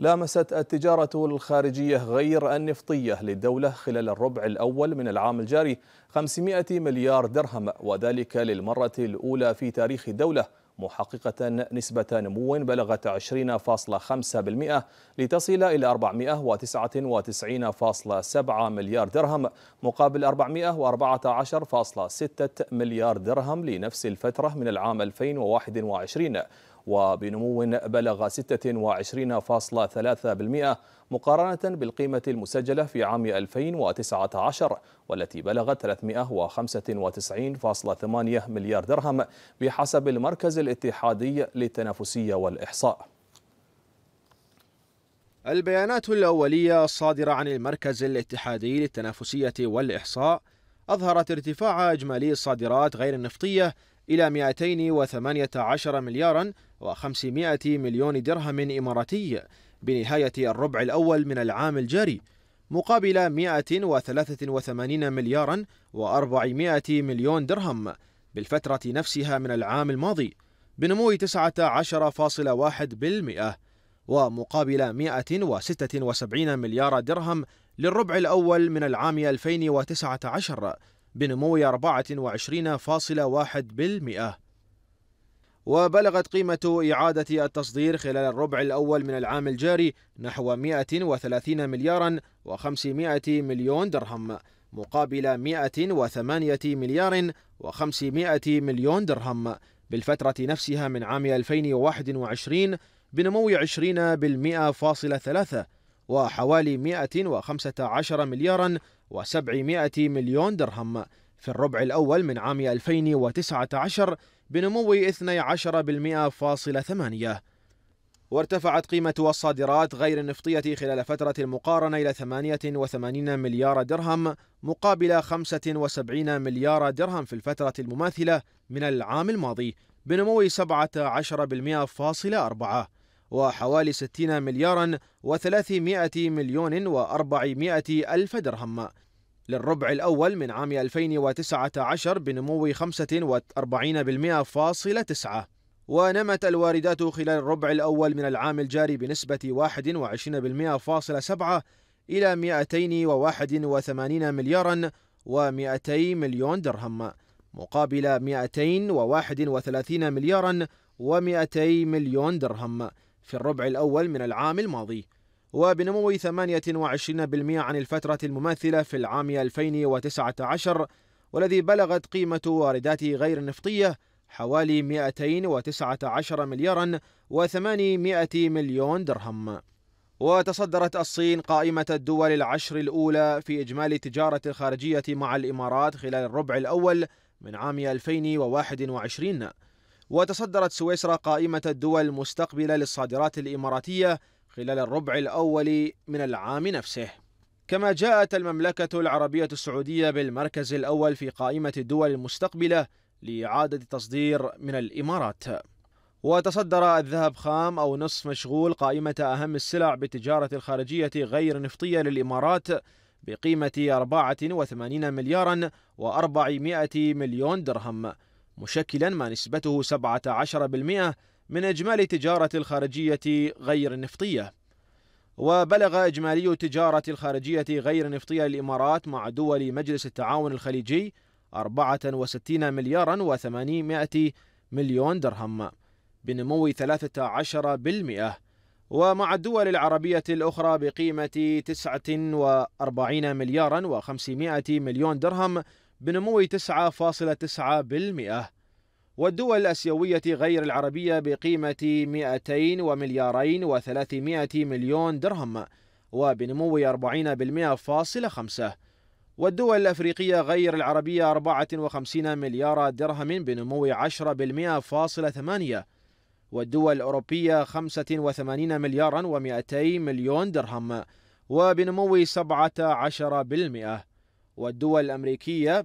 لامست التجارة الخارجية غير النفطية للدولة خلال الربع الأول من العام الجاري 500 مليار درهم وذلك للمرة الأولى في تاريخ الدولة محققة نسبة نمو بلغت 20.5% لتصل إلى 499.7 مليار درهم مقابل 414.6 مليار درهم لنفس الفترة من العام 2021 وبنمو بلغ 26.3% مقارنة بالقيمة المسجلة في عام 2019 والتي بلغت 395.8 مليار درهم بحسب المركز الاتحادي للتنافسية والإحصاء البيانات الأولية الصادرة عن المركز الاتحادي للتنافسية والإحصاء أظهرت ارتفاع إجمالي الصادرات غير النفطية إلى 218 مليارا و500 مليون درهم إماراتي بنهاية الربع الأول من العام الجاري مقابل 183 مليارا و400 مليون درهم بالفترة نفسها من العام الماضي بنمو 19.1% ومقابل 176 مليار درهم للربع الأول من العام 2019 بنمو 24.1% وبلغت قيمة إعادة التصدير خلال الربع الأول من العام الجاري نحو 130 مليارا و500 مليون درهم مقابل 108 مليار و500 مليون درهم بالفترة نفسها من عام 2021 بنمو 20% فاصلة ثلاثة وحوالي 115 مليارا و700 مليون درهم في الربع الأول من عام 2019 بنمو 12.8 وارتفعت قيمة الصادرات غير النفطية خلال فترة المقارنة إلى 88 مليار درهم مقابل 75 مليار درهم في الفترة المماثلة من العام الماضي بنمو 17.4 وحوالي 60 مليارا و300 مليون و400 ألف درهم للربع الأول من عام 2019 بنمو 45.9 ونمت الواردات خلال الربع الأول من العام الجاري بنسبة 21.7% إلى 281 مليارا و200 مليون درهم مقابل 231 مليارا و200 مليون درهم في الربع الأول من العام الماضي وبنمو 28% عن الفترة المماثلة في العام 2019 والذي بلغت قيمة وارداته غير النفطية حوالي 219 مليارا و800 مليون درهم وتصدرت الصين قائمة الدول العشر الأولى في إجمالي التجارة الخارجية مع الإمارات خلال الربع الأول من عام 2021 وتصدرت سويسرا قائمة الدول المستقبلة للصادرات الإماراتية خلال الربع الأول من العام نفسه كما جاءت المملكة العربية السعودية بالمركز الأول في قائمة الدول المستقبلة لإعادة تصدير من الإمارات وتصدر الذهب خام أو نصف مشغول قائمة أهم السلع بالتجارة الخارجية غير نفطية للإمارات بقيمة 84 مليارا و400 مليون درهم مشكلا ما نسبته 17% من إجمالي تجارة الخارجية غير النفطية وبلغ إجمالي التجارة الخارجية غير النفطية للإمارات مع دول مجلس التعاون الخليجي 64 مليارا و800 مليون درهم بنمو 13% ومع الدول العربية الأخرى بقيمة 49 مليارا و500 مليون درهم بنمو 9.9% والدول الأسيوية غير العربية بقيمة 200 ومليارين و300 مليون درهم وبنمو 40.5% والدول الأفريقية غير العربية 54 مليار درهم بنمو 10.8% والدول الأوروبية 85 مليارا و200 مليون درهم وبنمو 17% والدول الأمريكية